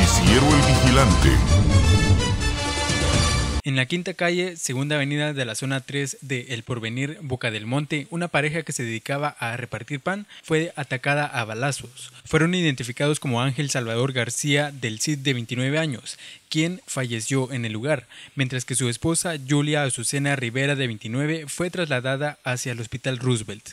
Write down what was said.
Vigilante. En la quinta calle, segunda avenida de la zona 3 de El Porvenir, Boca del Monte, una pareja que se dedicaba a repartir pan fue atacada a balazos. Fueron identificados como Ángel Salvador García del CID de 29 años, quien falleció en el lugar, mientras que su esposa Julia Azucena Rivera de 29 fue trasladada hacia el Hospital Roosevelt.